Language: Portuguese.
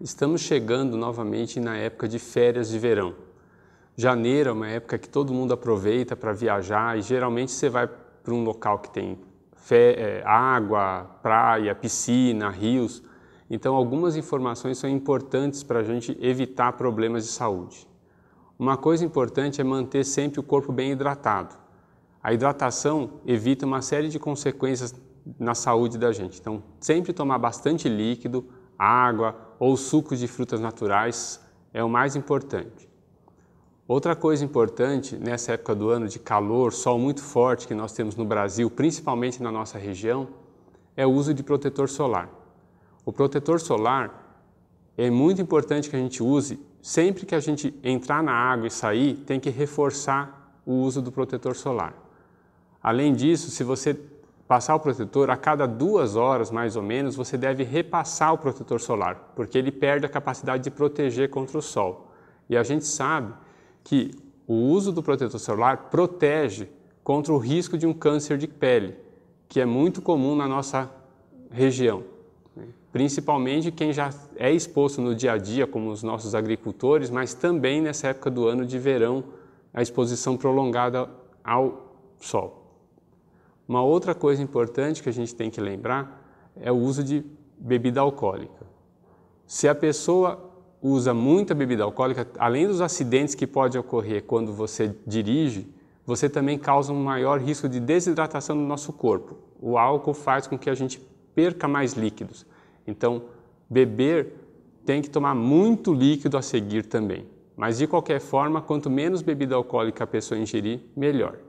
Estamos chegando novamente na época de férias de verão. Janeiro é uma época que todo mundo aproveita para viajar e geralmente você vai para um local que tem é, água, praia, piscina, rios. Então, algumas informações são importantes para a gente evitar problemas de saúde. Uma coisa importante é manter sempre o corpo bem hidratado. A hidratação evita uma série de consequências na saúde da gente. Então, sempre tomar bastante líquido, água, ou sucos de frutas naturais é o mais importante. Outra coisa importante nessa época do ano de calor, sol muito forte que nós temos no Brasil, principalmente na nossa região, é o uso de protetor solar. O protetor solar é muito importante que a gente use sempre que a gente entrar na água e sair, tem que reforçar o uso do protetor solar. Além disso, se você passar o protetor, a cada duas horas mais ou menos, você deve repassar o protetor solar, porque ele perde a capacidade de proteger contra o sol. E a gente sabe que o uso do protetor solar protege contra o risco de um câncer de pele, que é muito comum na nossa região. Né? Principalmente quem já é exposto no dia a dia, como os nossos agricultores, mas também nessa época do ano de verão, a exposição prolongada ao sol. Uma outra coisa importante que a gente tem que lembrar é o uso de bebida alcoólica. Se a pessoa usa muita bebida alcoólica, além dos acidentes que pode ocorrer quando você dirige, você também causa um maior risco de desidratação do nosso corpo. O álcool faz com que a gente perca mais líquidos. Então, beber tem que tomar muito líquido a seguir também. Mas de qualquer forma, quanto menos bebida alcoólica a pessoa ingerir, melhor.